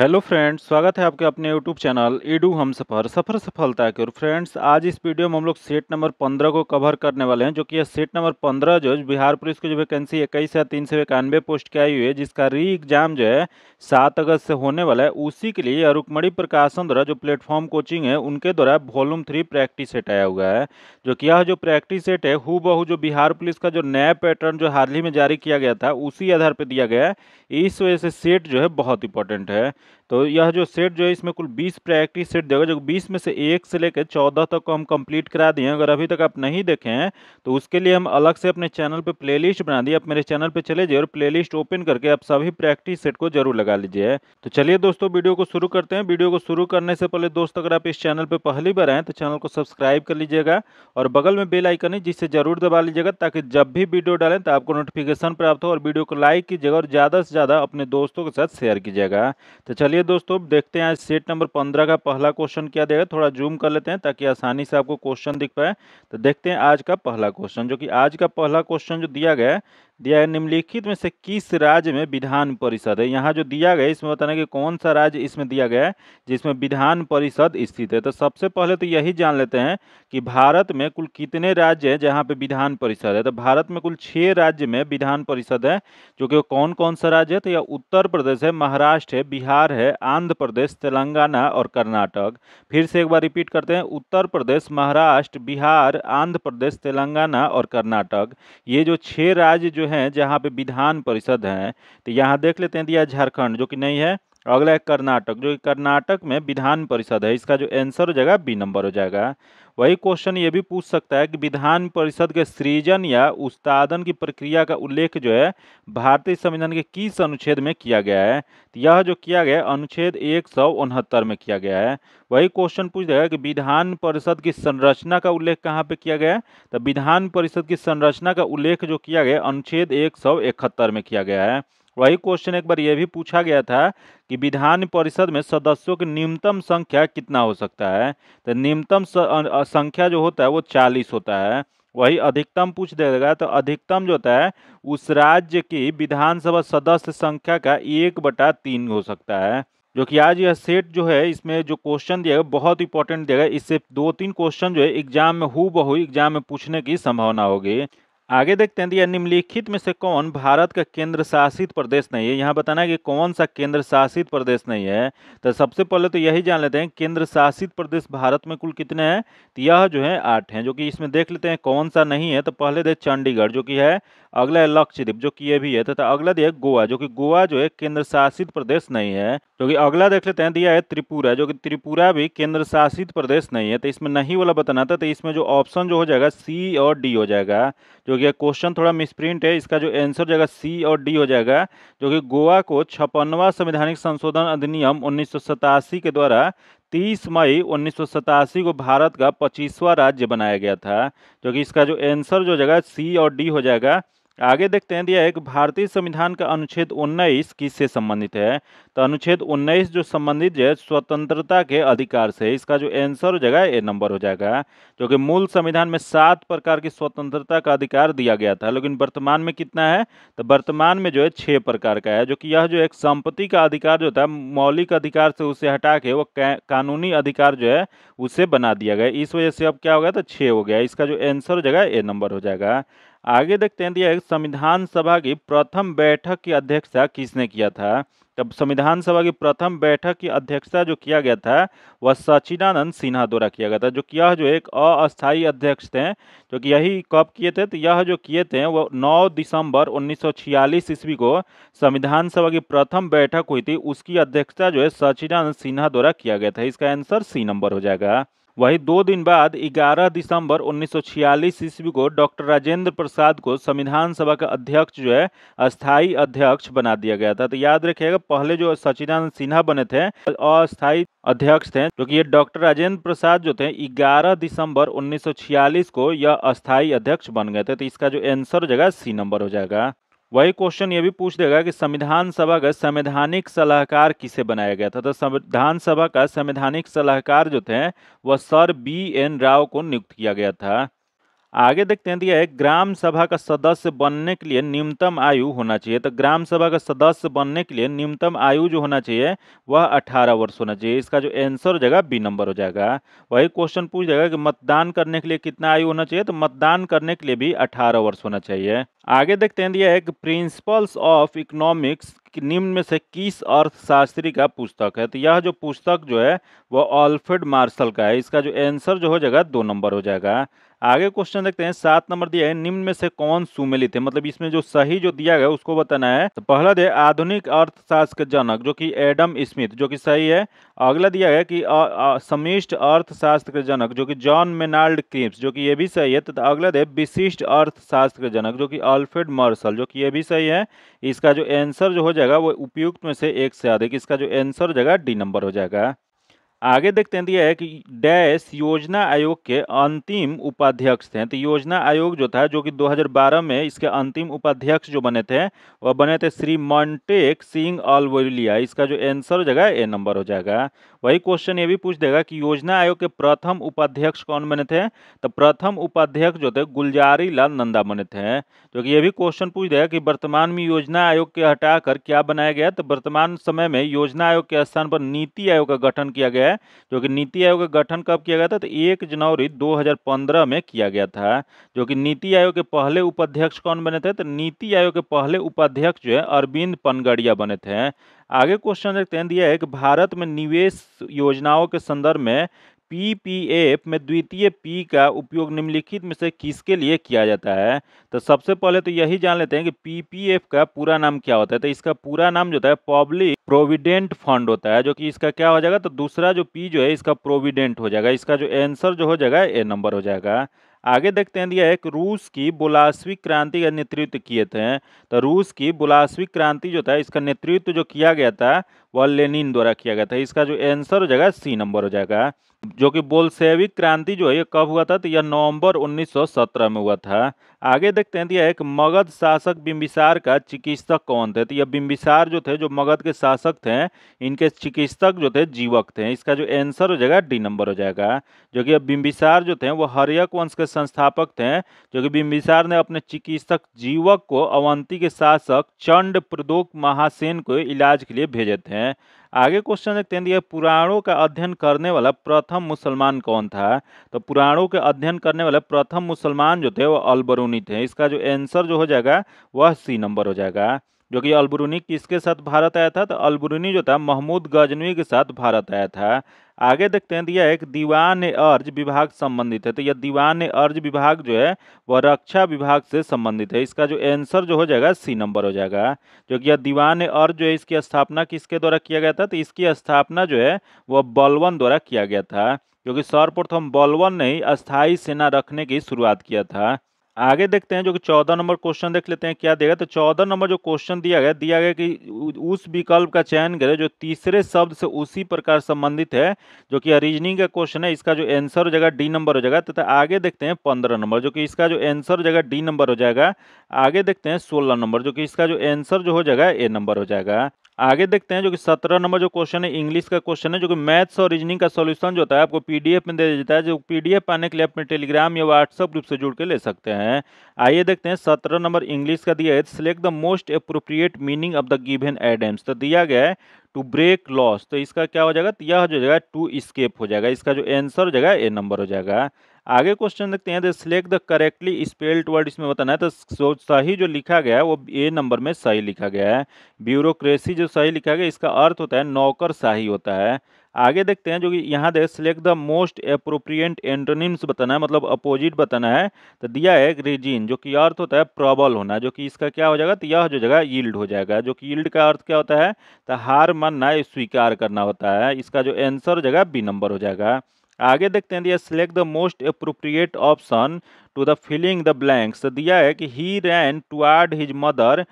Hello friends स्वागत है आपके अपने यूट्यूब चैनल ईडू हम सफ़र सफ़र सफलता के और फ्रेंड्स आज इस वीडियो में हम लोग सेट नंबर पंद्रह को कवर करने वाले हैं जो कि यह सेट नंबर पंद्रह जो है बिहार पुलिस की जो वैकेंसी इक्कीस या तीन सौ इक्यानवे पोस्ट की आई हुई है जिसका री एग्जाम जो है सात अगस्त से होने वाला है उसी के लिए अरुकमणि प्रकाशन द्वारा जो प्लेटफॉर्म कोचिंग है उनके द्वारा वॉल्यूम थ्री प्रैक्टिस सेट आया हुआ है जो कि यह जो प्रैक्टिस सेट है हु जो बिहार पुलिस का जो नया पैटर्न जो हाल ही में जारी किया गया था उसी आधार पर दिया गया है इस वजह से सेट जो है बहुत इंपॉर्टेंट है तो यह जो सेट जो है इसमें कुल 20 प्रैक्टिस सेट देगा जो 20 में से एक से लेकर 14 तक को हम कंप्लीट करा दिए अगर अभी तक आप नहीं देखे हैं तो उसके लिए हम अलग से अपने चैनल पे प्लेलिस्ट बना दिए आप मेरे चैनल पे चले जाइए और प्लेलिस्ट ओपन करके आप सभी प्रैक्टिस सेट को जरूर लगा लीजिए तो चलिए दोस्तों वीडियो को शुरू करते हैं वीडियो को शुरू करने से पहले दोस्तों अगर आप इस चैनल पर पहली बार आएँ तो चैनल को सब्सक्राइब कर लीजिएगा और बगल में बेल आइकन है जिससे जरूर दबा लीजिएगा ताकि जब भी वीडियो डालें तो आपको नोटिफिकेशन प्राप्त हो और वीडियो को लाइक कीजिएगा और ज़्यादा से ज़्यादा अपने दोस्तों के साथ शेयर कीजिएगा तो चलिए दोस्तों देखते हैं आज सेट नंबर पंद्रह का पहला क्वेश्चन क्या देगा थोड़ा जूम कर लेते हैं ताकि आसानी से आपको क्वेश्चन दिख पाए तो देखते हैं आज का पहला क्वेश्चन जो कि आज का पहला क्वेश्चन जो दिया गया है दिया है निम्नलिखित में से किस राज्य में विधान परिषद है यहाँ जो दिया गया है इसमें बताना कि कौन सा राज्य इसमें दिया गया है जिसमें विधान परिषद स्थित है तो सबसे पहले तो यही जान लेते हैं कि भारत में कुल कितने राज्य हैं जहाँ पे विधान परिषद है तो भारत में कुल छः राज्य में विधान परिषद है जो कि कौन कौन सा राज्य है तो यह उत्तर प्रदेश है महाराष्ट्र है बिहार है आंध्र प्रदेश तेलंगाना और कर्नाटक फिर से एक बार रिपीट करते हैं उत्तर प्रदेश महाराष्ट्र बिहार आंध्र प्रदेश तेलंगाना और कर्नाटक ये जो छः राज्य जो है हैं जहाँ पे विधान परिषद है तो यहाँ देख लेते हैं दिया झारखंड जो कि नहीं है अगला है कर्नाटक जो कि कर्नाटक में विधान परिषद है इसका जो आंसर हो जाएगा बी नंबर हो जाएगा वही क्वेश्चन ये भी पूछ सकता है कि विधान परिषद के सृजन या उत्पादन की प्रक्रिया का उल्लेख जो है भारतीय संविधान के किस अनुच्छेद में किया गया है तो यह जो किया गया अनुच्छेद एक सौ उनहत्तर में किया गया है वही क्वेश्चन पूछ देगा कि विधान परिषद की संरचना का उल्लेख कहाँ पे किया गया है तो विधान परिषद की संरचना का उल्लेख जो किया गया अनुच्छेद एक सौ इकहत्तर में किया गया है वही क्वेश्चन एक बार यह भी पूछा गया था कि विधान परिषद में सदस्यों की न्यूनतम संख्या कितना हो सकता है तो न्यूनतम संख्या जो होता है वो चालीस होता है वही अधिकतम पूछ देगा तो अधिकतम जो होता है उस राज्य की विधानसभा सदस्य संख्या का एक बटा तीन हो सकता है जो कि आज यह सेट जो है इसमें जो क्वेश्चन दिया गया बहुत इंपॉर्टेंट दिया गया इससे दो तीन क्वेश्चन जो है एग्जाम में हु बहु एग्जाम में पूछने की संभावना होगी आगे देखते हैं दिया तो निम्नलिखित में से कौन भारत का केंद्र शासित प्रदेश नहीं है यहाँ बताना है कि कौन सा केंद्र शासित प्रदेश नहीं है तो सबसे पहले तो यही जान लेते हैं केंद्र शासित प्रदेश भारत में कुल कितने हैं तो यह जो है आठ हैं जो कि इसमें देख लेते हैं कौन सा नहीं है तो पहले दे चंडीगढ़ जो कि है अगला है लक्षद्वीप जो कि ये भी है तथा तो, तो अगला दिया गोवा जो कि गोवा जो है केंद्र शासित प्रदेश नहीं है जो कि अगला देख लेते हैं दिया है त्रिपुरा जो कि त्रिपुरा भी केंद्र शासित प्रदेश नहीं है तो इसमें नहीं वाला बताना था तो इसमें जो ऑप्शन जो हो जाएगा सी और डी हो जाएगा जो क्योंकि यह क्वेश्चन थोड़ा मिसप्रिंट है इसका जो आंसर जाएगा सी और डी हो जाएगा जो कि गोवा को छप्पनवा संवैधानिक संशोधन अधिनियम उन्नीस के द्वारा 30 मई उन्नीस को भारत का पच्चीसवा राज्य बनाया गया था जो कि इसका जो आंसर जो जगह जाएगा सी और डी हो जाएगा आगे देखते हैं दिया एक भारतीय संविधान का अनुच्छेद 19 किससे संबंधित है तो अनुच्छेद 19 जो संबंधित है स्वतंत्रता के अधिकार से इसका जो आंसर हो जाएगा ए नंबर हो जाएगा जो कि मूल संविधान में सात प्रकार की स्वतंत्रता का अधिकार दिया गया था लेकिन वर्तमान में कितना है तो वर्तमान में जो है छः प्रकार का है जो कि यह जो एक संपत्ति का अधिकार जो था मौलिक अधिकार से उसे हटा के वो कानूनी अधिकार जो है उसे बना दिया गया इस वजह से अब क्या हो गया तो छः हो गया इसका जो एंसर हो जाएगा ए नंबर हो जाएगा आगे देखते हैं दिया संविधान सभा की प्रथम बैठक की अध्यक्षता किसने किया था तब संविधान सभा की प्रथम बैठक की अध्यक्षता जो किया गया था वह सचिदानंद सिन्हा द्वारा किया गया था जो कि यह जो एक अस्थायी अध्यक्ष थे जो कि यही कब किए थे तो यह जो किए थे वह 9 दिसंबर 1946 ईस्वी को संविधान सभा की प्रथम बैठक हुई थी उसकी अध्यक्षता जो है सचिदानंद सिन्हा द्वारा किया गया था इसका आंसर सी नंबर हो जाएगा वहीं दो दिन बाद 11 दिसंबर 1946 ईस्वी को डॉक्टर राजेंद्र प्रसाद को संविधान सभा का अध्यक्ष जो है अस्थाई अध्यक्ष बना दिया गया था तो याद रखिएगा पहले जो सचिदानंद सिन्हा बने थे अस्थायी अध्यक्ष थे क्योंकि ये डॉक्टर राजेंद्र प्रसाद जो थे 11 दिसंबर 1946 को यह अस्थायी अध्यक्ष बन गए थे तो इसका जो एंसर हो जाएगा सी नंबर हो जाएगा वही क्वेश्चन ये भी पूछ देगा कि संविधान सभा का संवैधानिक सलाहकार किसे बनाया गया था तो संविधान सभा का संवैधानिक सलाहकार जो थे वह सर बी एन राव को नियुक्त किया गया था आगे देखते हैं दिया तो है ग्राम सभा का सदस्य बनने के लिए न्यूनतम आयु होना चाहिए तो ग्राम सभा का सदस्य बनने के लिए न्यूनतम आयु जो होना चाहिए वह अठारह वर्ष होना चाहिए इसका जो आंसर हो जाएगा बी नंबर हो जाएगा वही क्वेश्चन पूछ जाएगा कि मतदान करने के लिए कितना आयु होना चाहिए तो मतदान करने के लिए भी अठारह वर्ष होना चाहिए आगे देखते हैं दिया तो है प्रिंसिपल्स ऑफ इकोनॉमिक्स निम्न में से किस अर्थशास्त्री का पुस्तक है तो यह जो पुस्तक जो है वह ऑल्फ्रेड मार्शल का है इसका जो आंसर जो हो जाएगा दो नंबर हो जाएगा आगे क्वेश्चन देखते हैं सात नंबर दिया है निम्न में से कौन सुमेलित है मतलब इसमें जो सही जो दिया गया उसको बताना है तो पहला दे आधुनिक अर्थशास्त्र के जनक जो कि एडम स्मिथ जो कि सही है अगला दिया है कि समिष्ट अर्थशास्त्र के जनक जो कि जॉन मेनाल्ड क्रिप्स जो कि ये भी सही है तथा अगला दे विशिष्ट अर्थशास्त्र के जनक जो कि अल्फ्रेड मार्शल जो कि ये भी सही है इसका जो आंसर जो हो जाएगा वो उपयुक्त में से एक से अधिक इसका जो आंसर हो जाएगा डी नंबर हो जाएगा आगे देखते हैं दिया तो है कि डैश योजना आयोग के अंतिम उपाध्यक्ष थे तो योजना आयोग जो था जो कि 2012 में इसके अंतिम उपाध्यक्ष जो बने थे वह बने थे श्री मॉन्टेक सिंह अलवलिया इसका जो आंसर हो जाएगा ए नंबर हो जाएगा वही क्वेश्चन ये भी पूछ देगा कि योजना आयोग के प्रथम उपाध्यक्ष कौन बने थे तो प्रथम उपाध्यक्ष जो थे गुलजारी लाल नंदा बने थे जो तो कि ये भी क्वेश्चन पूछ देगा कि वर्तमान में योजना आयोग के हटाकर क्या बनाया गया तो वर्तमान समय में योजना आयोग के स्थान पर नीति आयोग का गठन किया गया है जो कि नीति आयोग का गठन कब किया गया था तो एक जनवरी दो में किया गया था जो कि नीति आयोग के पहले उपाध्यक्ष कौन बने थे तो नीति आयोग के पहले उपाध्यक्ष जो है अरविंद पनगड़िया बने थे आगे क्वेश्चन देखते हैं दिया है कि भारत में निवेश योजनाओं के संदर्भ में पीपीएफ में द्वितीय पी का उपयोग निम्नलिखित में से किसके लिए किया जाता है तो सबसे पहले तो यही जान लेते हैं कि पीपीएफ का पूरा नाम क्या होता है तो इसका पूरा नाम जो होता है पब्लिक प्रोविडेंट फंड होता है जो कि इसका क्या हो जाएगा तो दूसरा जो पी जो है इसका प्रोविडेंट हो जाएगा इसका जो एंसर जो हो जाएगा ए नंबर हो जाएगा आगे देखते हैं दिया है कि रूस की बोलास्विक क्रांति का नेतृत्व किए थे तो रूस की बोलास्विक क्रांति जो था इसका नेतृत्व जो किया गया था वह लेनिन द्वारा किया गया था इसका जो आंसर हो जाएगा सी नंबर हो जाएगा जो कि बोलसेविक क्रांति जो है ये कब हुआ था तो यह नवंबर 1917 में हुआ था आगे देखते हैं तो यह एक मगध शासक बिंबिसार का चिकित्सक कौन थे तो यह बिंबिसार जो थे जो मगध के शासक थे इनके चिकित्सक जो थे जीवक थे इसका जो आंसर हो जाएगा डी नंबर हो जाएगा जो कि बिंबिसार जो थे वो हरियक वंश के संस्थापक थे जो कि बिंबिसार ने अपने चिकित्सक जीवक को अवंती के शासक चंड प्रदोक महासेन को इलाज के लिए भेजे थे हैं आगे क्वेश्चन देखते हैं पुराणों का अध्ययन करने वाला प्रथम मुसलमान कौन था तो पुराणों के अध्ययन करने वाला प्रथम मुसलमान जो थे वो अलबरूनी थे इसका जो एंसर जो हो जाएगा वह सी नंबर हो जाएगा जो कि अलबरूनी किसके साथ भारत आया था तो अलबरूनी जो था महमूद गजनवी के साथ भारत आया था आगे देखते हैं दिया तो एक दीवान अर्ज विभाग संबंधित है तो यह दीवान अर्ज विभाग जो है वह रक्षा विभाग से संबंधित है इसका जो आंसर जो हो जाएगा सी नंबर हो जाएगा जो कि यह दीवान अर्ज जो है इसकी स्थापना किसके द्वारा किया गया था तो इसकी स्थापना जो है वह बलवन द्वारा किया गया था क्योंकि सर्वप्रथम बलवन ने ही अस्थायी सेना रखने की शुरुआत किया था आगे देखते हैं जो कि चौदह नंबर क्वेश्चन देख लेते हैं क्या देगा तो चौदह नंबर जो क्वेश्चन दिया गया दिया गया कि उस विकल्प का चयन करें जो तीसरे शब्द से उसी प्रकार संबंधित है जो कि रीजनिंग का क्वेश्चन है इसका जो आंसर हो जाएगा डी नंबर हो जाएगा तथा तो आगे देखते हैं पंद्रह नंबर जो कि इसका जो आंसर हो जाएगा डी नंबर हो जाएगा आगे देखते हैं सोलह नंबर जो कि इसका जो आंसर जो हो जाएगा ए नंबर हो जाएगा आगे देखते हैं जो कि सत्रह नंबर जो क्वेश्चन है इंग्लिश का क्वेश्चन है जो कि मैथ्स और रीजनिंग का सॉल्यूशन जो होता है आपको पीडीएफ में दे देता है जो पीडीएफ पाने के लिए अपने टेलीग्राम या व्हाट्सअप ग्रुप से जुड़ के ले सकते हैं आइए देखते हैं सत्रह नंबर इंग्लिश का दिया है select the most appropriate meaning of the given idioms तो दिया गया है टू ब्रेक लॉस तो इसका क्या हो जाएगा यह हो जाएगा टू स्केप हो जाएगा इसका जो एंसर हो जाएगा ए नंबर हो जाएगा आगे क्वेश्चन देखते हैं select the correctly spelled word इसमें बताना है तो सही जो लिखा गया है वो ए नंबर में सही लिखा गया है ब्यूरोक्रेसी जो सही लिखा गया इसका अर्थ होता है नौकर शाही होता है आगे देखते हैं जो कि यहाँ देख select the most appropriate antonyms बताना है मतलब अपोजिट बताना है तो दिया है रिजिन जो कि अर्थ होता है प्रबल होना जो कि इसका क्या हो जाएगा तो यह जो जगह यील्ड हो जाएगा जो कि यील्ड का अर्थ क्या होता है तो हार मानना स्वीकार करना होता है इसका जो एंसर जगह बी नंबर हो जाएगा आगे देखते हैं दिया select the most appropriate option to the filling the blanks दिया है कि he ran toward his mother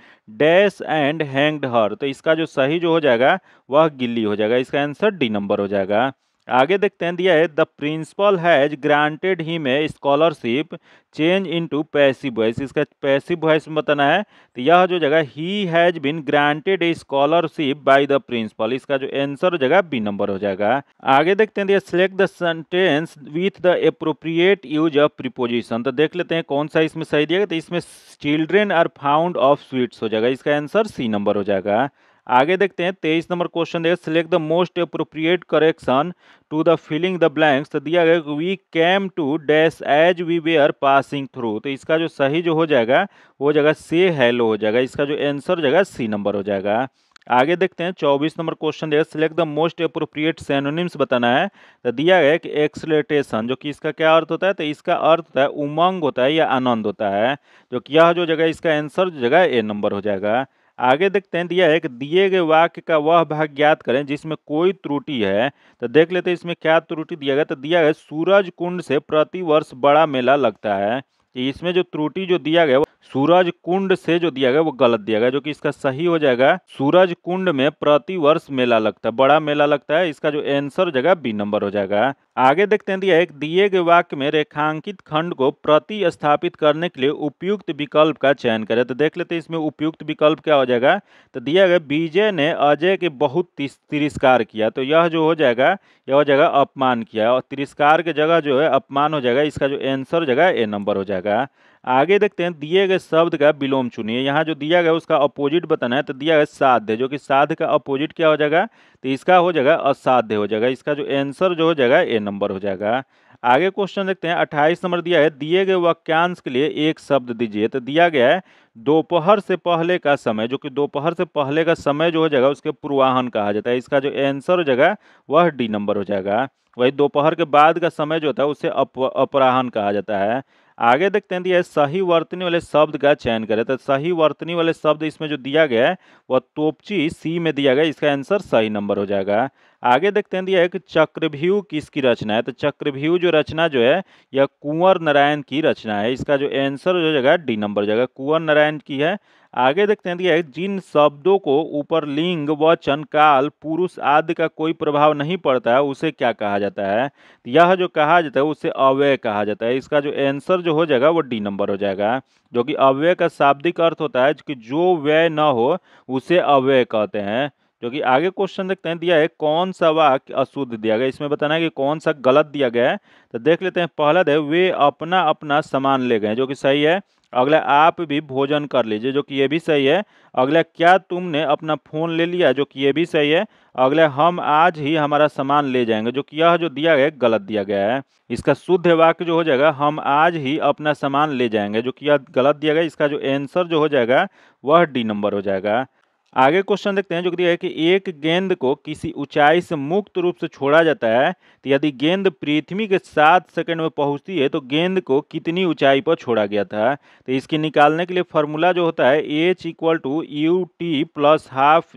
dash and hanged her तो इसका जो सही जो हो जाएगा वह गिल्ली हो जाएगा इसका आंसर डी नंबर हो जाएगा आगे देखते हैं दिया है the principal has granted he में scholarship change into passive voice इसका पैसिव वॉइस में बताना है तो यह जो जगह he has been granted a scholarship by the principal इसका जो आंसर हो जाएगा बी नंबर हो जाएगा आगे देखते हैं दिया select the sentence with the appropriate use of preposition तो देख लेते हैं कौन सा इसमें सही दिएगा तो इसमें children are found of sweets हो जाएगा इसका आंसर सी नंबर हो जाएगा आगे देखते हैं तेईस नंबर क्वेश्चन है select the most appropriate correction to the filling the blanks तो दिया गया we came to dash as we were passing through तो इसका जो सही जो हो जाएगा वो जगह से हैलो हो जाएगा इसका जो आंसर हो जाएगा सी नंबर हो जाएगा आगे देखते हैं चौबीस नंबर क्वेश्चन है select the most appropriate synonyms बताना है तो दिया गया कि एक्सलेटेशन जो कि इसका क्या अर्थ होता है तो इसका अर्थ होता है उमंग होता है या आनंद होता है जो कि यह जो जगह इसका आंसर जगह ए नंबर हो जाएगा आगे देखते हैं दिया तो है कि दिए गए वाक्य का वह भाग ज्ञात करें जिसमें कोई त्रुटि है तो देख लेते हैं इसमें क्या त्रुटि दिया गया तो दिया गया सूरज कुंड से प्रतिवर्ष बड़ा मेला लगता है कि इसमें जो त्रुटि जो दिया गया सूरज कुंड से जो दिया गया वो गलत दिया गया जो कि इसका सही हो जाएगा सूरज कुंड में प्रति वर्ष मेला लगता है बड़ा मेला लगता है इसका जो आंसर हो जाएगा बी नंबर हो जाएगा आगे देखते हैं दिया एक दिए गए वाक्य में रेखांकित खंड को प्रति स्थापित करने के लिए उपयुक्त विकल्प का चयन करें तो देख लेते हैं इसमें उपयुक्त विकल्प क्या हो जाएगा तो दिया गया विजय ने अजय के बहुत तिरस्कार किया तो यह जो हो जाएगा यह हो जाएगा अपमान किया और तिरस्कार के जगह जो है अपमान हो जाएगा इसका जो एंसर हो जाएगा ए नंबर हो जाएगा आगे देखते हैं दिए गए शब्द का विलोम चुनिए यहाँ जो दिया गया उसका अपोजिट बताना है तो दिया गया साध्य जो कि साध का अपोजिट क्या हो जाएगा तो इसका हो जाएगा असाध्य हो जाएगा इसका जो एंसर जो हो जाएगा ए नंबर हो जाएगा आगे क्वेश्चन देखते हैं अट्ठाईस नंबर दिया है दिए गए वाक्यांश के लिए एक शब्द दीजिए तो दिया गया है दोपहर से पहले का समय जो कि दोपहर से पहले का समय जो हो जाएगा उसके पूर्वाहन कहा जाता है इसका जो आंसर हो जाएगा वह डी नंबर हो जाएगा वही दोपहर के बाद का समय जो होता है उसे अप अपराहन कहा जाता है आगे देखते हैं दिया तो है सही वर्तनी वाले शब्द का चयन करें तो सही वर्तनी वाले शब्द इसमें जो दिया गया है वह तोपची सी में दिया गया इसका आंसर सही नंबर हो जाएगा आगे देखते हैं दिया है कि चक्रव्यूह किसकी रचना है तो चक्रव्यूह जो रचना जो है यह कुंवर नारायण की रचना है इसका जो आंसर हो जाएगा डी नंबर हो जाएगा कुंवर नारायण की है आगे देखते हैं दिया जिन शब्दों को ऊपर लिंग वचन काल पुरुष आदि का कोई प्रभाव नहीं पड़ता है उसे क्या कहा जाता है तो यह जो कहा जाता है उसे अव्यय कहा जाता है इसका जो आंसर जो हो जाएगा वो डी नंबर हो जाएगा जो कि अव्यय का शाब्दिक अर्थ होता है कि जो व्यय न हो उसे अव्यय कहते हैं जो कि आगे क्वेश्चन देखते हैं दिया है कौन सा वाक्य अशुद्ध दिया गया इसमें बताना है कि कौन सा गलत दिया गया है तो देख लेते हैं पहला दे वे अपना अपना सामान ले गए जो कि सही है अगला आप भी भोजन कर लीजिए जो कि ये भी सही है अगला क्या तुमने अपना फ़ोन ले लिया जो कि ये भी सही है अगला हम आज ही हमारा सामान ले जाएंगे जो कि यह जो दिया गया गलत दिया गया है इसका शुद्ध वाक्य जो हो जाएगा हम आज ही अपना सामान ले जाएंगे जो कि यह गलत दिया गया इसका जो एंसर जो हो जाएगा वह डी नंबर हो जाएगा आगे क्वेश्चन देखते हैं जो दिया है कि एक गेंद को किसी ऊंचाई से मुक्त रूप से छोड़ा जाता है तो यदि गेंद पृथ्वी के सात सेकंड में पहुंचती है तो गेंद को कितनी ऊंचाई पर छोड़ा गया था तो इसके निकालने के लिए फॉर्मूला जो होता है H equal to U T plus half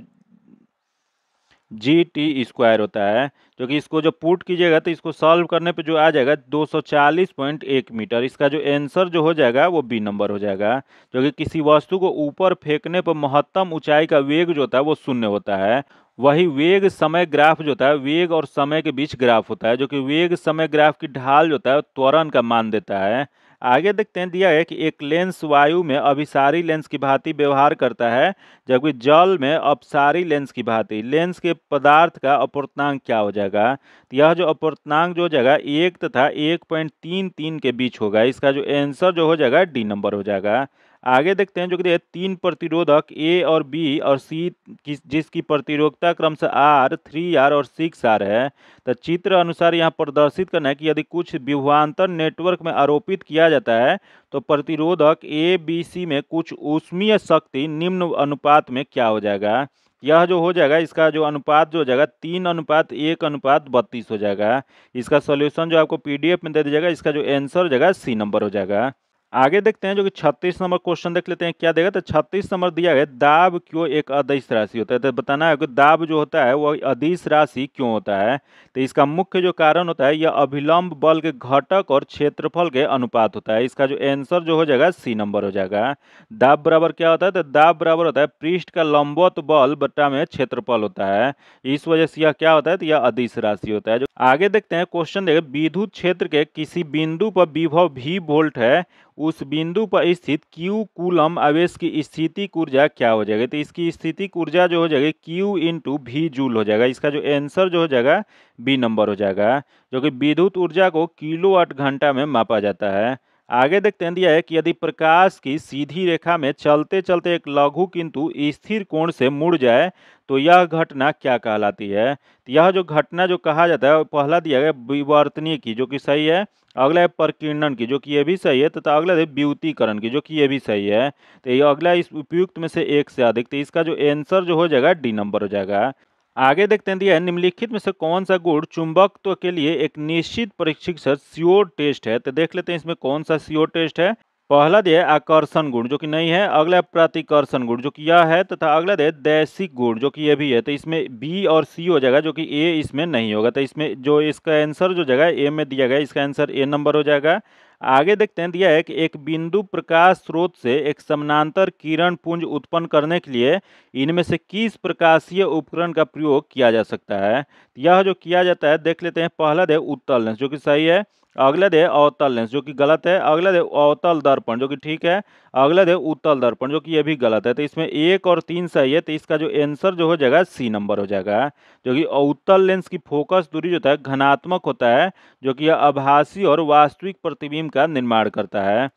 G T square होता है जो कि इसको जो पुट कीजिएगा तो इसको सॉल्व करने पे जो आ जाएगा 240.1 मीटर इसका जो आंसर जो हो जाएगा वो बी नंबर हो जाएगा जो कि किसी वस्तु को ऊपर फेंकने पर महत्तम ऊंचाई का वेग जो होता है वो शून्य होता है वही वेग समय ग्राफ जो होता है वेग और समय के बीच ग्राफ होता है जो कि वेग समय ग्राफ की ढाल जो होता है त्वरण का मान देता है आगे देखते हैं दिया है कि एक लेंस वायु में अभिसारी लेंस की भांति व्यवहार करता है जबकि जल में अपसारी लेंस की भांति लेंस के पदार्थ का अपूर्तनांक क्या हो जाएगा तो यह जो अपूर्तनांक जो हो जाएगा एक तथा एक पॉइंट तीन तीन के बीच होगा इसका जो आंसर जो हो जाएगा डी नंबर हो जाएगा आगे देखते हैं जो कि तीन प्रतिरोधक ए और बी और सी की जिसकी प्रतिरोधता से आर थ्री आर और सिक्स आर है तो चित्र अनुसार यहाँ प्रदर्शित करना है कि यदि कुछ विभवान्तर नेटवर्क में आरोपित किया जाता है तो प्रतिरोधक ए बी सी में कुछ ऊष्मीय शक्ति निम्न अनुपात में क्या हो जाएगा यह जो हो जाएगा इसका जो अनुपात जो हो जाएगा तीन अनुपात एक अनुपात बत्तीस हो जाएगा इसका सोल्यूशन जो आपको पी में दे दिया जाएगा इसका जो एंसर हो जाएगा सी नंबर हो जाएगा आगे देखते हैं जो कि छत्तीस नंबर क्वेश्चन देख लेते हैं क्या देगा तो छत्तीस नंबर दिया गया दाब क्यों एक अदिश राशि होता है तो बताना है कि दाब जो होता है वह अदिश राशि क्यों होता है तो इसका मुख्य जो कारण होता है यह अभिलंब बल के घटक और क्षेत्रफल के अनुपात होता है इसका जो आंसर जो हो जाएगा सी नंबर हो जाएगा दाब बराबर क्या होता है तो दाब बराबर होता है पृष्ठ का लंबत बल बट्टा में क्षेत्रफल होता है इस वजह से यह क्या होता है तो यह अधिस राशि होता है जो आगे देखते हैं क्वेश्चन देखे विद्युत क्षेत्र के किसी बिंदु पर विभव भी वोल्ट है उस बिंदु पर स्थित क्यू कूलम आवेश की स्थिति ऊर्जा क्या हो जाएगी तो इसकी स्थिति ऊर्जा जो हो जाएगी क्यू इंटू भी जूल हो जाएगा इसका जो आंसर जो हो जाएगा बी नंबर हो जाएगा जो कि विद्युत ऊर्जा को किलो घंटा में मापा जाता है आगे देखते हैं दिया है कि यदि प्रकाश की सीधी रेखा में चलते चलते एक लघु किंतु स्थिर कोण से मुड़ जाए तो यह घटना क्या कहलाती है तो यह जो घटना जो कहा जाता है पहला दिया गया विवर्तनीय की जो कि सही है अगला है प्रकीर्णन की जो कि यह भी सही है तथा अगला है व्युतिकरण की जो कि यह भी सही है तो ये अगला इस उपयुक्त में से एक से अधिक तो इसका जो एंसर जो हो जाएगा डी नंबर हो जाएगा आगे देखते हैं दिया तो है निम्नलिखित में से कौन सा गुण तो के लिए एक निश्चित परीक्षित सियोर टेस्ट है तो देख लेते हैं इसमें कौन सा सियोर टेस्ट है पहला दिया आकर्षण गुण जो कि नहीं है अगला प्रतिकर्षण गुण जो कि यह है तथा तो अगला दिया दैसिक गुण जो कि यह भी है तो इसमें बी और सी हो जाएगा जो कि ए इसमें नहीं होगा तो इसमें जो इसका आंसर जो जगह ए में दिया गया इसका आंसर ए नंबर हो जाएगा आगे देखते हैं दिया है कि एक बिंदु प्रकाश स्रोत से एक समानांतर किरण पुंज उत्पन्न करने के लिए इनमें से किस प्रकाशीय उपकरण का प्रयोग किया जा सकता है यह जो किया जाता है देख लेते हैं पहला दे उत्तल लेंस जो कि सही है अगला दे अवतल लेंस जो कि गलत है अगला दे अवतल दर्पण जो कि ठीक है अगला दे उत्तल दर्पण जो कि ये भी गलत है तो इसमें एक और तीन सही है तो इसका जो आंसर जो हो जाएगा सी नंबर हो जाएगा जो कि अवतल लेंस की फोकस दूरी जो होता है घनात्मक होता है जो कि यह आभासी और वास्तविक प्रतिबिंब का निर्माण करता है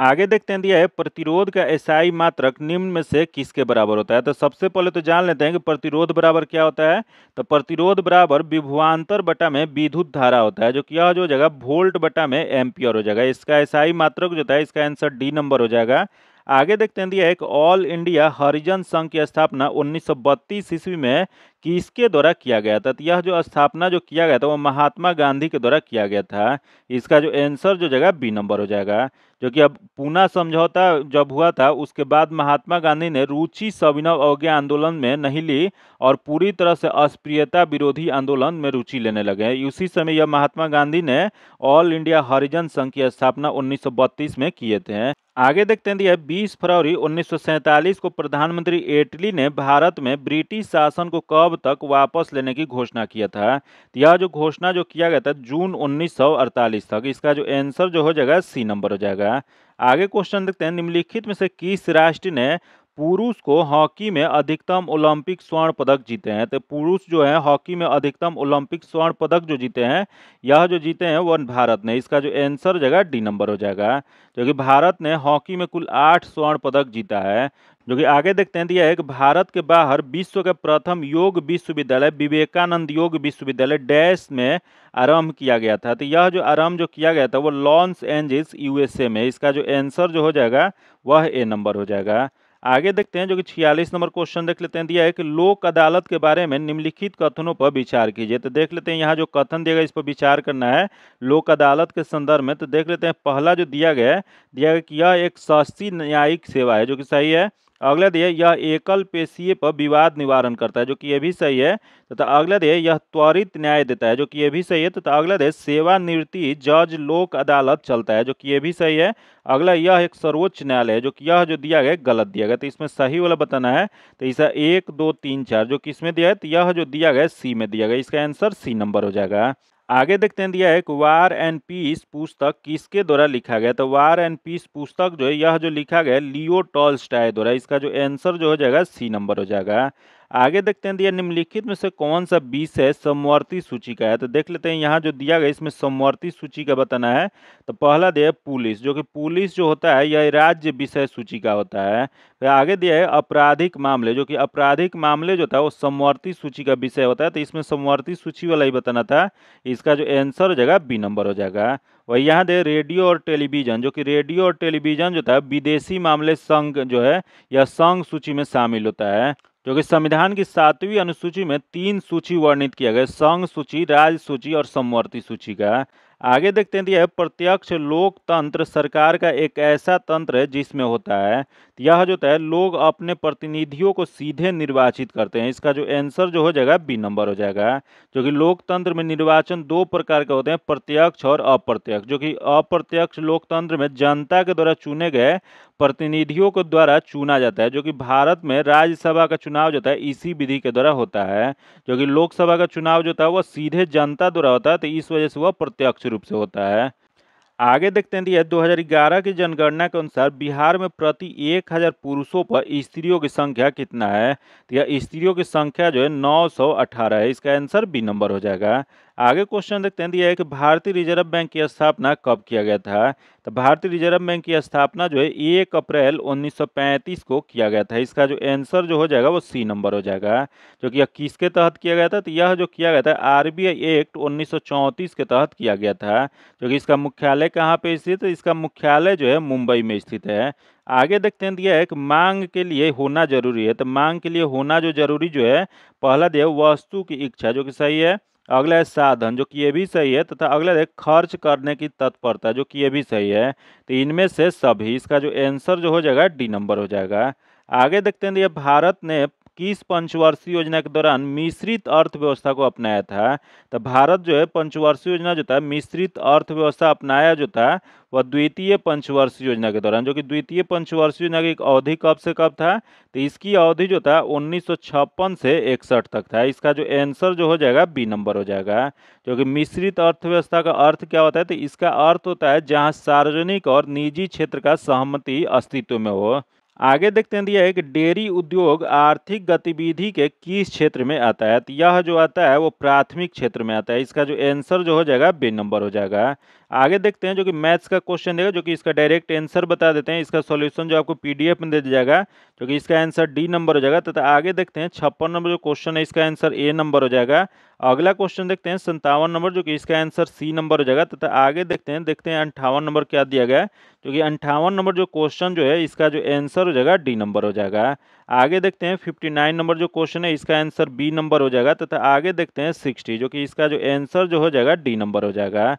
आगे देखते हैं दिया है प्रतिरोध का एसआई मात्रक निम्न में से किसके बराबर होता है तो सबसे पहले तो जान लेते हैं कि प्रतिरोध बराबर क्या होता है तो प्रतिरोध बराबर विभुआंतर बटा में विद्युत धारा होता है जो क्या हो जाएगा वोल्ट बटा में एम्पियर हो जाएगा इसका एसआई मात्रक जो होता है इसका आंसर डी नंबर हो जाएगा आगे देखते हैं दिया एक ऑल इंडिया हरिजन संघ की स्थापना बत्तीस ईस्वी में किसके द्वारा किया गया था तो यह जो स्थापना जो किया गया था वो महात्मा गांधी के द्वारा किया गया था इसका जो आंसर जो जगह बी नंबर हो जाएगा जो कि अब पूना समझौता जब हुआ था उसके बाद महात्मा गांधी ने रुचि सविनव अवज्ञा आंदोलन में नहीं ली और पूरी तरह से अस्प्रियता विरोधी आंदोलन में रुचि लेने लगे उसी समय यह महात्मा गांधी ने ऑल इंडिया हरिजन संघ की स्थापना उन्नीस में किए थे आगे देखते हैं दिया तो 20 फरवरी उन्नीस को प्रधानमंत्री एटली ने भारत में ब्रिटिश शासन को कब कब तक वापस लेने की घोषणा किया था यह जो घोषणा जो किया गया था जून 1948 तक इसका जो आंसर जो हो जाएगा सी नंबर हो जाएगा आगे क्वेश्चन देखते हैं निम्नलिखित में से किस राष्ट्र ने पुरुष को हॉकी में अधिकतम ओलंपिक स्वर्ण पदक जीते हैं तो पुरुष जो है हॉकी में अधिकतम ओलंपिक स्वर्ण पदक जो जीते हैं यह जो जीते हैं वह भारत ने इसका जो आंसर हो जाएगा डी नंबर हो जाएगा क्योंकि भारत ने हॉकी में कुल आठ स्वर्ण पदक जीता है जो कि आगे देखते हैं दिया तो है कि भारत के बाहर विश्व के प्रथम योग विश्वविद्यालय विवेकानंद योग विश्वविद्यालय डैश में आरंभ किया गया था तो यह जो आरंभ जो किया गया था वो लॉन्स एंजिस यूएसए में इसका जो आंसर जो हो जाएगा वह ए नंबर हो जाएगा आगे देखते हैं जो कि छियालीस नंबर क्वेश्चन देख लेते हैं दिया है कि लोक अदालत के बारे में निम्नलिखित कथनों पर विचार कीजिए तो देख लेते हैं यहाँ जो कथन दिया गया इस पर विचार करना है लोक अदालत के संदर्भ में तो देख लेते हैं पहला जो दिया गया है दिया गया कि यह एक सस्ती न्यायिक सेवा है जो कि सही है अगला दिए यह एकल पेशीय पर विवाद निवारण करता है जो कि यह भी सही है तथा अगला दिया यह त्वरित न्याय देता है जो कि यह भी सही है तथा अगला दिया सेवानिवृत्ति जज लोक अदालत चलता है जो कि यह भी सही है अगला यह एक सर्वोच्च न्यायालय है जो कि यह जो दिया गया गलत दिया गया तो इसमें सही वाला बताना है तो इसका एक दो तीन चार जो कि इसमें दिया है तो यह जो दिया गया सी में दिया गया इसका आंसर सी नंबर हो जाएगा आगे देखते हैं दिया है कि वार एंड पीस पुस्तक किसके द्वारा लिखा गया तो वार एंड पीस पुस्तक जो है यह जो लिखा गया लियो टॉल्स्टाय द्वारा इसका जो आंसर जो हो जाएगा सी नंबर हो जाएगा आगे देखते हैं दिया निम्नलिखित में से कौन सा बीस है समवर्ती सूची का है तो देख लेते हैं यहाँ जो दिया गया इसमें समवर्ती सूची का बताना है तो पहला दिया है पुलिस जो कि पुलिस जो होता है यह राज्य विषय सूची का होता है तो आगे दिया है आपराधिक मामले जो कि आपराधिक मामले जो था वो समवर्ती सूची का विषय होता है तो इसमें समवर्ती सूची वाला ही बताना था इसका जो एंसर हो जाएगा बी नंबर हो जाएगा वही यहाँ दे रेडियो और टेलीविजन जो कि रेडियो और टेलीविजन जो था विदेशी मामले संघ जो है यह संघ सूची में शामिल होता है जो कि संविधान की सातवीं अनुसूची में तीन सूची वर्णित किया गया संघ सूची राज्य सूची और समवर्ती सूची का आगे देखते हैं तो यह प्रत्यक्ष लोकतंत्र सरकार का एक ऐसा तंत्र है जिसमें होता है यह जो है लोग अपने प्रतिनिधियों को सीधे निर्वाचित करते हैं इसका जो आंसर जो हो जाएगा बी नंबर हो जाएगा जो कि लोकतंत्र में निर्वाचन दो प्रकार के होते हैं प्रत्यक्ष और अप्रत्यक्ष जो कि अप्रत्यक्ष लोकतंत्र में जनता के द्वारा चुने गए प्रतिनिधियों के द्वारा चुना जाता है जो कि भारत में राज्यसभा का चुनाव जो है इसी विधि के द्वारा होता है जो कि लोकसभा का चुनाव जो था वह सीधे जनता द्वारा होता है तो इस वजह से वह प्रत्यक्ष रूप से होता है आगे देखते हैं दिया 2011 की जनगणना के अनुसार बिहार में प्रति 1000 पुरुषों पर स्त्रियों की संख्या कितना है तो यह स्त्रियों की संख्या जो है 918 है इसका आंसर बी नंबर हो जाएगा आगे क्वेश्चन देखते हैं दिया है कि भारतीय रिजर्व बैंक की स्थापना कब किया गया था तो भारतीय रिजर्व बैंक की स्थापना जो है एक अप्रैल 1935 को किया गया था इसका जो आंसर जो हो जाएगा वो सी नंबर हो जाएगा जो कि किसके तहत किया गया था तो यह जो किया गया था आरबीआई एक्ट 1934 के तहत किया गया था जो कि इसका मुख्यालय कहाँ पे स्थित है इसका मुख्यालय जो है मुंबई में स्थित है आगे देखते हैं दिया है कि मांग के लिए होना जरूरी है तो मांग के लिए होना जो जरूरी जो है पहला दिया वस्तु की इच्छा जो कि सही है अगला है साधन जो कि ये भी सही है तथा अगला है खर्च करने की तत्परता जो कि ये भी सही है तो इनमें से सभी इसका जो आंसर जो हो जाएगा डी नंबर हो जाएगा आगे देखते हैं तो ये भारत ने किस पंचवर्षीय योजना के दौरान मिश्रित अर्थव्यवस्था को अपनाया था तो भारत जो है पंचवर्षीय योजना जो था मिश्रित अर्थव्यवस्था अपनाया जो था वह द्वितीय पंचवर्षीय योजना के दौरान जो कि द्वितीय पंचवर्षीय योजना की एक अवधि कब से कब था तो इसकी अवधि जो था उन्नीस से इकसठ तक था इसका जो एंसर जो हो जाएगा बी नंबर हो जाएगा जो कि मिश्रित अर्थव्यवस्था का अर्थ क्या होता है तो इसका अर्थ होता है जहाँ सार्वजनिक और निजी क्षेत्र का सहमति अस्तित्व में हो आगे देखते हैं दिया है कि डेयरी उद्योग आर्थिक गतिविधि के किस क्षेत्र में आता है तो यह जो आता है वो प्राथमिक क्षेत्र में आता है इसका जो आंसर जो हो जाएगा बी नंबर हो जाएगा आगे देखते हैं जो कि मैथ्स का क्वेश्चन देगा जो कि इसका डायरेक्ट आंसर बता देते हैं इसका सॉल्यूशन जो आपको पीडीएफ में दे दिया जाएगा जो कि इसका आंसर डी नंबर हो जाएगा तथा आगे देखते हैं छप्पन नंबर जो क्वेश्चन है इसका आंसर ए नंबर हो जाएगा अगला क्वेश्चन देखते हैं संतावन नंबर जो कि इसका आंसर सी नंबर हो जाएगा तथा आगे देखते हैं देखते हैं अंठावन नंबर क्या दिया गया जो कि अंठावन नंबर जो क्वेश्चन जो है इसका जो आंसर हो जाएगा डी नंबर हो जाएगा आगे देखते हैं फिफ्टी नाइन नंबर जो क्वेश्चन है इसका आंसर बी नंबर हो जाएगा तथा आगे देखते हैं सिक्सटी जो कि इसका जो आंसर जो हो जाएगा डी नंबर हो जाएगा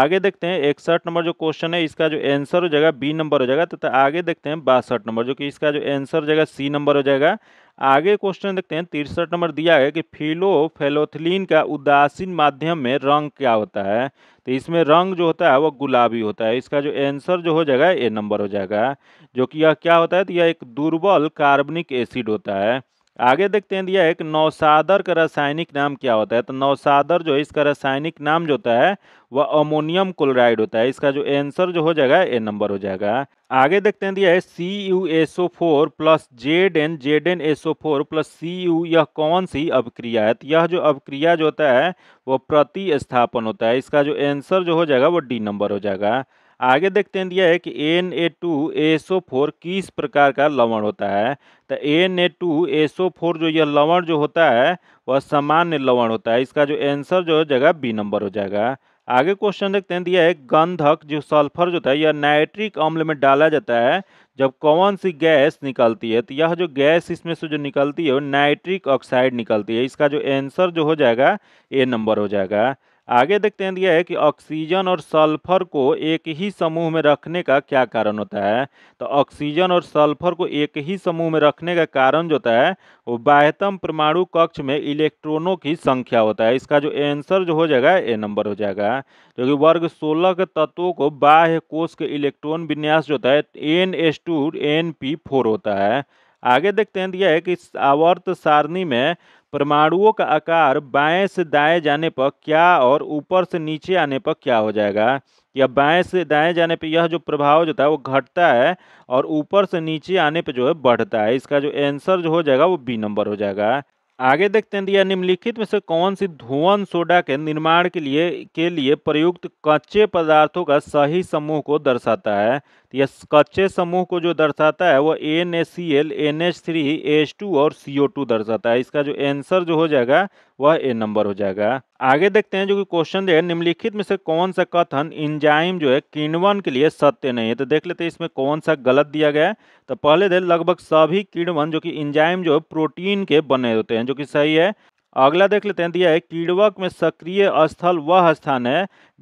आगे देखते हैं इकसठ नंबर जो क्वेश्चन है इसका जो आंसर हो जाएगा बी नंबर हो जाएगा तथा आगे देखते हैं बासठ नंबर जो कि इसका जो आंसर हो जाएगा सी नंबर हो जाएगा आगे क्वेश्चन देखते हैं तिरसठ नंबर दिया है कि फिलोफेलोथिलीन का उदासीन माध्यम में रंग क्या होता है तो इसमें रंग जो होता है वो गुलाबी होता है इसका जो आंसर जो हो जाएगा ए नंबर हो जाएगा जो कि यह क्या होता है तो यह एक दुर्बल कार्बनिक एसिड होता है आगे देखते हैं दिया है कि नौसादर का रासायनिक नाम क्या होता है तो नौसादर जो है इसका रासायनिक नाम जो होता है वह अमोनियम क्लोराइड होता है इसका जो आंसर जो हो जाएगा ए नंबर हो जाएगा आगे देखते हैं दिया है C U O four plus Z N Z N O four plus C U यह कौन सी अवक्रिया है तो यह जो अवक्रिया जो होता है वह प्रतिस्थापन होता है इसका जो एंसर जो हो जाएगा वो डी नंबर हो जाएगा आगे देखते हैं दिया है कि N A two S O four किस प्रकार का लवण होता है तो N A two S O four जो यह लवण जो होता है वह सामान्य लवण होता है इसका जो आंसर जो जगह बी नंबर हो जाएगा आगे क्वेश्चन देखते हैं दिया है गंधक जो सल्फर जो होता है यह नाइट्रिक अम्ल में डाला जाता है जब कौन सी गैस निकलती है तो यह जो गैस इसमें से जो निकलती है वो नाइट्रिक ऑक्साइड निकलती है इसका जो आंसर जो हो जाएगा ए नंबर हो जाएगा आगे देखते हैं दिया है कि ऑक्सीजन और सल्फर को एक ही समूह में रखने का क्या कारण होता है तो ऑक्सीजन और सल्फर को एक ही समूह में रखने का कारण जो होता है वो बाह्यतम परमाणु कक्ष में इलेक्ट्रॉनों की संख्या होता है इसका जो आंसर जो हो जाएगा ए नंबर हो जाएगा क्योंकि वर्ग सोलह के तत्वों को बाह्य कोष के इलेक्ट्रॉन विन्यास जो होता है N S two N P four होता है आगे देखते हैं दिया तो है कि आवर्त सारणी में परमाणुओं का आकार बाएं से दाएं जाने पर क्या और ऊपर से नीचे आने पर क्या हो जाएगा या बाएं से दाएं जाने पर यह जो प्रभाव जो था वो घटता है और ऊपर से नीचे आने पर जो है बढ़ता है इसका जो आंसर जो हो जाएगा वो बी नंबर हो जाएगा आगे देखते हैं दिया निम्नलिखित में से कौन सी धुआं सोडा के निर्माण के लिए के लिए प्रयुक्त कच्चे पदार्थों का सही समूह को दर्शाता है तो यह कच्चे समूह को जो दर्शाता है वो N S C L N three two और सी टू दर्शाता है इसका जो आंसर जो हो जाएगा वह ए नंबर हो जाएगा आगे देखते हैं जो कि क्वेश्चन दे निम्नलिखित में से कौन सा कथन इंजाइम जो है किणवन के लिए सत्य नहीं है तो देख लेते हैं इसमें कौन सा गलत दिया गया है तो पहले दे लगभग सभी किणवन जो कि इंजाइम जो है प्रोटीन के बने होते हैं जो कि सही है अगला देख लेते हैं दिया है कीड़वक में सक्रिय स्थल वह स्थान है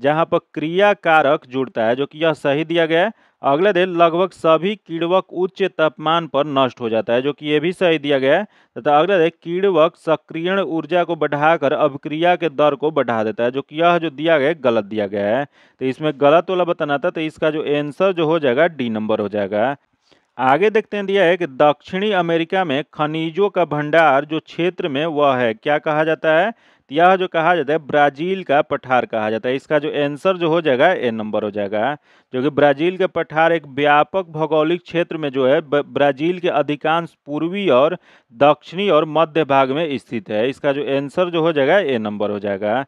जहाँ पर क्रिया कारक जुड़ता है जो कि यह सही दिया गया है अगले दिन लगभग सभी कीड़वक उच्च तापमान पर नष्ट हो जाता है जो कि यह भी सही दिया गया है तथा अगले दिन कीड़वक सक्रियण ऊर्जा को बढ़ाकर अभिक्रिया के दर को बढ़ा देता है जो कि यह जो दिया गया है गलत दिया गया है तो इसमें गलत वाला बताना था तो इसका जो एंसर जो हो जाएगा डी नंबर हो जाएगा आगे देखते हैं दिया है कि दक्षिणी अमेरिका में खनिजों का भंडार जो क्षेत्र में वह है क्या कहा जाता है यह जो कहा जाता है ब्राजील का पठार कहा जाता है इसका जो आंसर जो हो जाएगा ए नंबर हो जाएगा जो कि ब्राजील का पठार एक व्यापक भौगोलिक क्षेत्र में जो है ब्राजील के अधिकांश पूर्वी और दक्षिणी और मध्य भाग में स्थित है इसका जो आंसर जो हो जाएगा ए नंबर हो जाएगा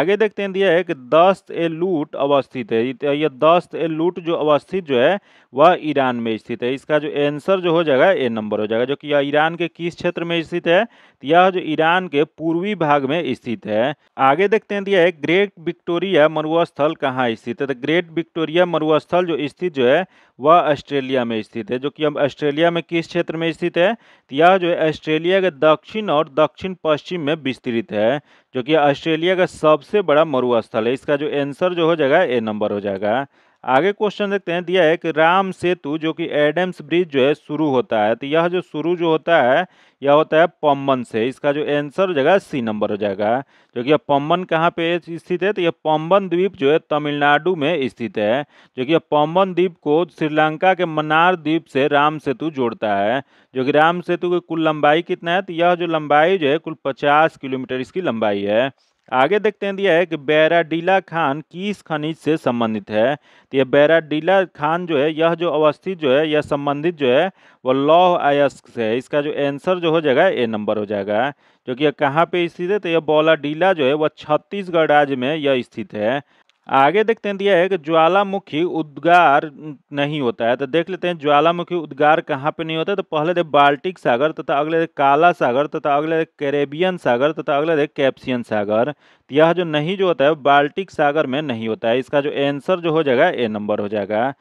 आगे देखते हैं दिया है कि दस्त ए लूट अवस्थित है यह दस्त ए लूट जो अवस्थित जो है वह ईरान में स्थित है इसका जो आंसर जो हो जाएगा ए नंबर हो जाएगा जो कि यह ईरान के किस क्षेत्र में स्थित है तो यह जो ईरान के पूर्वी भाग में स्थित है आगे देखते हैं दिया है ग्रेट विक्टोरिया मरुस्थल कहाँ स्थित है तो ग्रेट विक्टोरिया मरुस्थल जो स्थित जो है वह ऑस्ट्रेलिया में स्थित है जो कि अब ऑस्ट्रेलिया में किस क्षेत्र में स्थित है तो यह जो है ऑस्ट्रेलिया के दक्षिण और दक्षिण पश्चिम में विस्तृत है जो कि ऑस्ट्रेलिया का सबसे बड़ा मरुस्थल है इसका जो आंसर जो हो जाएगा ए नंबर हो जाएगा आगे क्वेश्चन देखते हैं दिया है कि राम सेतु जो कि एडम्स ब्रिज जो है शुरू होता है तो यह जो शुरू जो होता है यह होता है पम्बन से इसका जो आंसर हो जाएगा सी नंबर हो जाएगा जो कि यह पम्बन कहाँ पे स्थित है तो यह पम्बन द्वीप जो है तमिलनाडु में स्थित है जो कि यह पम्बन द्वीप को श्रीलंका के मनार द्वीप से राम सेतु जोड़ता है जो कि राम सेतु की कुल लंबाई कितना है तो यह जो लंबाई जो है कुल पचास किलोमीटर इसकी लंबाई है आगे देखते हैं दिया है कि बैराडीला खान किस खनिज से संबंधित है तो यह बैराडीला खान जो है यह जो अवस्थित जो है यह संबंधित जो है वह लौह अयस्क से है इसका जो आंसर जो हो जाएगा ए नंबर हो जाएगा क्योंकि यह कहाँ पे स्थित है तो यह बौलाडीला जो है वह छत्तीसगढ़ राज्य में यह स्थित है आगे देखते हैं दिया है कि ज्वालामुखी उद्गार नहीं होता है तो देख लेते हैं ज्वालामुखी उद्गार कहाँ पे नहीं होता है? तो पहले दे बाल्टिक सागर तथा अगले थे काला सागर तथा अगले थे कैरेबियन सागर तथा अगले थे कैप्सियन सागर तो यह जो नहीं जो होता है बाल्टिक सागर में नहीं होता है इसका जो एंसर जो हो जाएगा ए नंबर हो जाएगा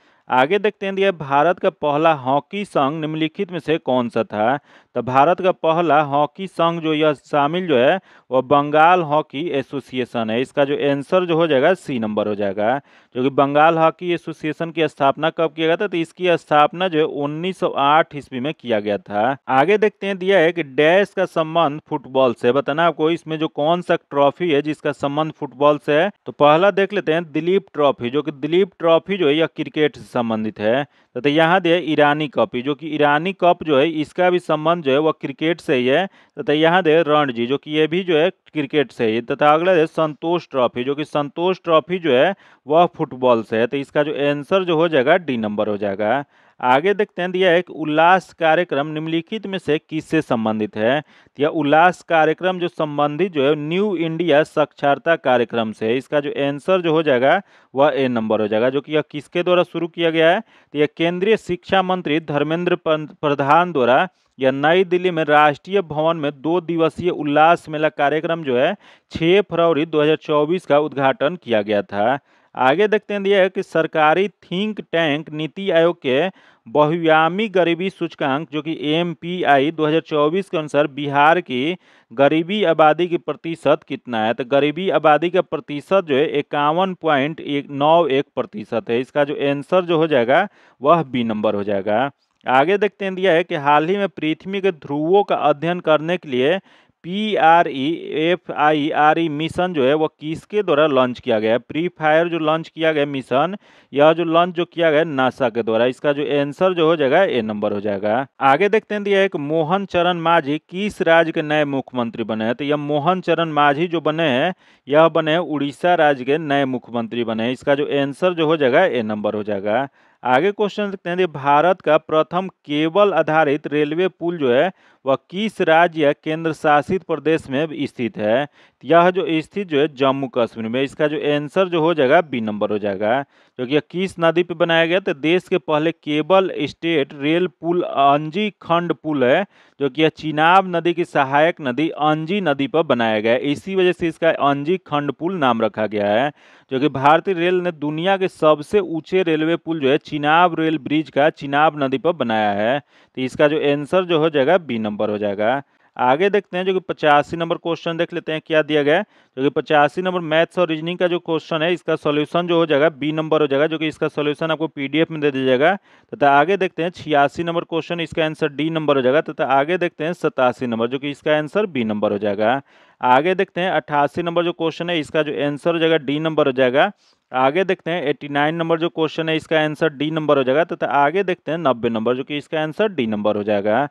आगे देखते हैं दिया भारत का पहला हॉकी संघ निम्नलिखित में से कौन सा था तो भारत का पहला हॉकी संघ जो यह शामिल जो है वह बंगाल हॉकी एसोसिएशन है इसका जो आंसर जो हो जाएगा सी नंबर हो जाएगा जो कि बंगाल हॉकी एसोसिएशन की स्थापना कब किया गया था तो इसकी स्थापना जो है उन्नीस ईस्वी में किया गया था आगे देखते हैं दिया है कि डैश का संबंध फुटबॉल से बताना आपको इसमें जो कौन सा ट्रॉफी है जिसका संबंध फुटबॉल से है तो पहला देख लेते हैं दिलीप ट्रॉफी जो कि दिलीप ट्रॉफी जो है यह क्रिकेट से संबंधित है तथा तो, तो यहाँ दे ईरानी कप जो कि ईरानी कप जो है इसका भी संबंध जो है वह क्रिकेट से ही है तथा तो, यहाँ दे रणजी जो कि ये भी जो है क्रिकेट से ही तथा अगला दे संतोष ट्रॉफी जो कि संतोष ट्रॉफी जो है वह फुटबॉल से है तो इसका जो आंसर जो हो जाएगा डी नंबर हो जाएगा आगे देखते हैं दिया कि उल्लास कार्यक्रम निम्नलिखित में से किससे संबंधित है यह उल्लास कार्यक्रम जो संबंधित जो है न्यू इंडिया साक्षरता कार्यक्रम से इसका जो आंसर जो हो जाएगा वह ए नंबर हो जाएगा जो कि यह किसके द्वारा शुरू किया गया है तो यह केंद्रीय शिक्षा मंत्री धर्मेंद्र प्रधान द्वारा यह नई दिल्ली में राष्ट्रीय भवन में दो दिवसीय उल्लास मेला कार्यक्रम जो है छः फरवरी दो का उद्घाटन किया गया था आगे देखते हैं दिया है कि सरकारी थिंक टैंक नीति आयोग के बहुयामी गरीबी सूचकांक जो कि एम पी आई दो के अनुसार बिहार की गरीबी आबादी की प्रतिशत कितना है तो गरीबी आबादी का प्रतिशत जो है इक्यावन पॉइंट एक नौ एक प्रतिशत है इसका जो आंसर जो हो जाएगा वह बी नंबर हो जाएगा आगे देखते हैं दिया है कि हाल ही में पृथ्वी के ध्रुवों का अध्ययन करने के लिए P R E F I R E mission जो है वो किसके द्वारा लॉन्च किया गया है प्री फायर जो लॉन्च किया गया मिशन यह जो लॉन्च जो किया गया नासा के द्वारा इसका जो आंसर जो हो जाएगा ए नंबर हो जाएगा आगे देखते हैं दिया एक मोहन चरण माझी किस राज्य के नए मुख्यमंत्री बने हैं तो यह मोहन चरण माझी जो बने हैं यह बने उड़ीसा राज्य के नए मुख्यमंत्री बने हैं इसका जो एंसर जो हो जाएगा ए नंबर हो जाएगा आगे क्वेश्चन देखते हैं भारत का प्रथम केबल आधारित रेलवे पुल जो है वह किस राज्य केंद्र शासित प्रदेश में स्थित है यह जो स्थित जो है जम्मू कश्मीर में इसका जो आंसर जो हो जाएगा बी नंबर हो जाएगा क्योंकि यह किस नदी पर बनाया गया तो देश के पहले केबल स्टेट रेल पुल अंजी खंड पुल है जो कि यह चिनाब नदी की सहायक नदी अंजी नदी पर बनाया गया है इसी वजह से इसका अंजी खंड पुल नाम रखा गया है जो कि भारतीय रेल ने दुनिया के सबसे ऊंचे रेलवे पुल जो है चिनाब रेल ब्रिज का चिनाब नदी पर बनाया है तो इसका जो आंसर जो हो जाएगा बी नंबर हो जाएगा आगे देखते हैं जो कि पचासी नंबर क्वेश्चन देख लेते हैं क्या दिया गया जो कि पचासी नंबर मैथ्स और रीजनिंग का जो क्वेश्चन है इसका सॉल्यूशन जो हो जाएगा बी नंबर हो जाएगा जो कि इसका सॉल्यूशन आपको पीडीएफ में दे दिया जाएगा तथा आगे देखते हैं छियासी नंबर क्वेश्चन इसका आंसर डी नंबर हो जाएगा तथा आगे देखते हैं सतासी नंबर जो कि इसका आंसर बी नंबर हो जाएगा आगे देखते हैं अट्ठासी नंबर जो क्वेश्चन है इसका जो आंसर हो जाएगा डी नंबर हो जाएगा आगे देखते हैं एट्टी नाइन नंबर जो क्वेश्चन है इसका आंसर डी नंबर हो जाएगा तथा तो आगे देखते हैं नब्बे नंबर जो कि इसका आंसर डी नंबर हो जाएगा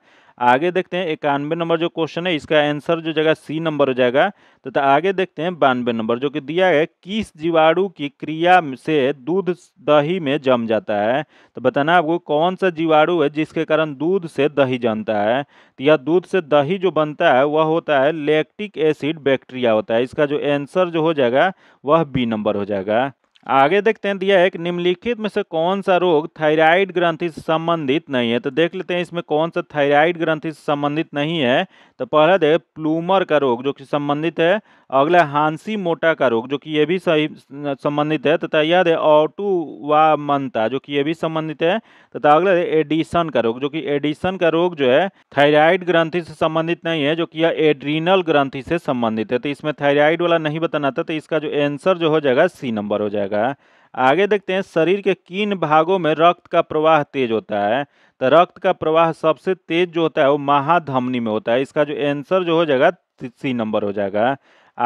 आगे देखते हैं इक्यानवे नंबर जो क्वेश्चन है इसका आंसर जो जगह सी नंबर हो जाएगा तथा तो आगे देखते हैं बानवे नंबर जो कि दिया है किस जीवाणु की क्रिया से दूध दही में जम जाता है तो बताना आपको कौन सा जीवाणु है जिसके कारण दूध से दही जमता है तो यह दूध से दही जो बनता है वह होता है लेक्टिक एसिड बैक्टीरिया होता है इसका जो आंसर जो हो जाएगा वह बी नंबर हो जाएगा आगे देखते हैं दिया है कि निम्नलिखित में से कौन सा रोग थायराइड ग्रंथि से संबंधित नहीं है तो देख लेते हैं इसमें कौन सा थायराइड ग्रंथि से संबंधित नहीं है तो पहला दे प्लूमर का रोग जो कि संबंधित है अगला हांसी मोटा का रोग जो कि ये भी सही संबंधित है तथा याद है ऑटू व मनता जो कि ये भी संबंधित है तथा अगला एडिसन का रोग जो कि एडिसन का रोग जो है थायराइड ग्रंथि से संबंधित नहीं है जो कि यह एड्रीनल ग्रंथि से संबंधित है तो इसमें थायराइड वाला नहीं बताना था तो इसका जो एंसर जो हो जाएगा सी नंबर हो जाएगा लगा आगे देखते हैं शरीर के किन भागों में रक्त का प्रवाह तेज होता है तो रक्त का प्रवाह सबसे तेज जो होता है वो महाधमनी में होता है इसका जो आंसर जो हो जाएगा सी नंबर हो जाएगा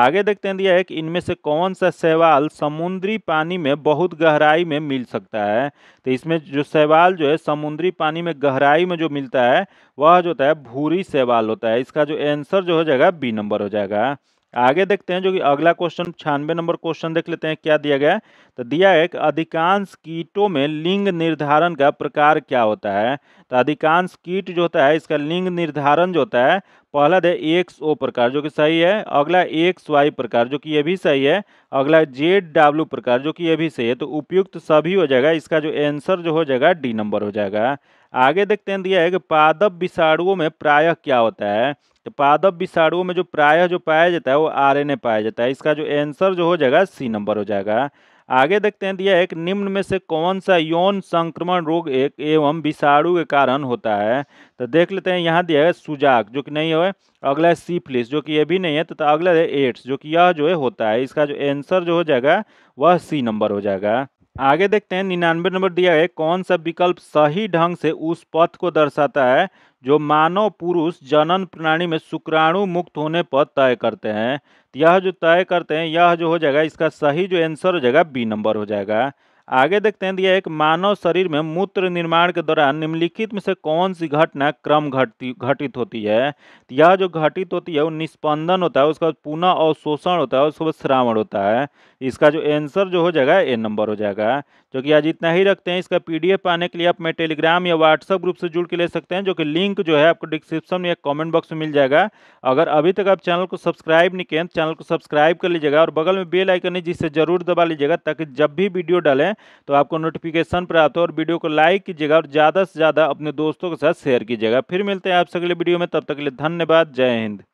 आगे देखते हैं दिया है कि इनमें से कौन सा सेवाल समुद्री पानी में बहुत गहराई में मिल सकता है तो इसमें जो सवाल जो है समुद्री पानी में गहराई में जो मिलता है वह जो होता है भूरी सेवाल होता है इसका जो आंसर जो हो जाएगा बी नंबर हो जाएगा आगे देखते हैं जो कि अगला क्वेश्चन छियानवे नंबर क्वेश्चन देख लेते हैं क्या दिया गया तो दिया है कि अधिकांश कीटों में लिंग निर्धारण का प्रकार क्या होता है तो अधिकांश कीट जो होता है इसका लिंग निर्धारण जो होता है पहला दे एक्स ओ प्रकार जो कि सही है अगला एक्स वाई प्रकार जो कि यह भी सही है अगला जेड डब्ल्यू प्रकार जो कि यह भी सही है तो उपयुक्त सभी हो जाएगा इसका जो एंसर जो हो जाएगा डी नंबर हो जाएगा आगे देखते हैं दिया है कि पादप विषाणुओं में प्रायः क्या होता है तो पादप विषाणुओं में जो प्रायः जो पाया जाता है वो आरएनए पाया जाता है इसका जो आंसर जो हो जाएगा सी नंबर हो जाएगा आगे देखते हैं दिया एक निम्न में से कौन सा यौन संक्रमण रोग एक एवं विषाणु के कारण होता है तो देख लेते हैं यहाँ दिया है सुजाक जो कि नहीं है अगला है सीफिलिस जो कि ये भी नहीं है तथा तो अगला है एड्स जो कि यह जो है होता है इसका जो आंसर जो हो जाएगा वह सी नंबर हो जाएगा आगे देखते हैं निन्यानवे नंबर दिया है कौन सा विकल्प सही ढंग से उस पथ को दर्शाता है जो मानव पुरुष जनन प्रणाली में शुक्राणु मुक्त होने पर तय करते हैं यह जो तय करते हैं यह जो हो जाएगा इसका सही जो आंसर हो जाएगा बी नंबर हो जाएगा आगे देखते हैं दिया एक मानव शरीर में मूत्र निर्माण के दौरान निम्नलिखित में से कौन सी घटना क्रम घटती घटित होती है तो यह जो घटित होती है वो निष्पंदन होता है उसका पुनः अवशोषण होता है उसके बाद श्रावण होता है इसका जो एंसर जो हो जाएगा ए नंबर हो जाएगा जो कि आज इतना ही रखते हैं इसका पीडीएफ पाने के लिए आप मेरे टेलीग्राम या व्हाट्सअप ग्रुप से जुड़ के ले सकते हैं जो कि लिंक जो है आपको डिस्क्रिप्शन में या कमेंट बॉक्स में मिल जाएगा अगर अभी तक आप चैनल को सब्सक्राइब नहीं किए चैनल तो को सब्सक्राइब कर लीजिएगा और बगल में बेल आइकन है जिससे जरूर दबा लीजिएगा ताकि जब भी वीडियो डालें तो आपको नोटिफिकेशन प्राप्त हो और वीडियो को लाइक कीजिएगा और ज़्यादा से ज़्यादा अपने दोस्तों के साथ शेयर कीजिएगा फिर मिलते हैं आपसे अगले वीडियो में तब तक के लिए धन्यवाद जय हिंद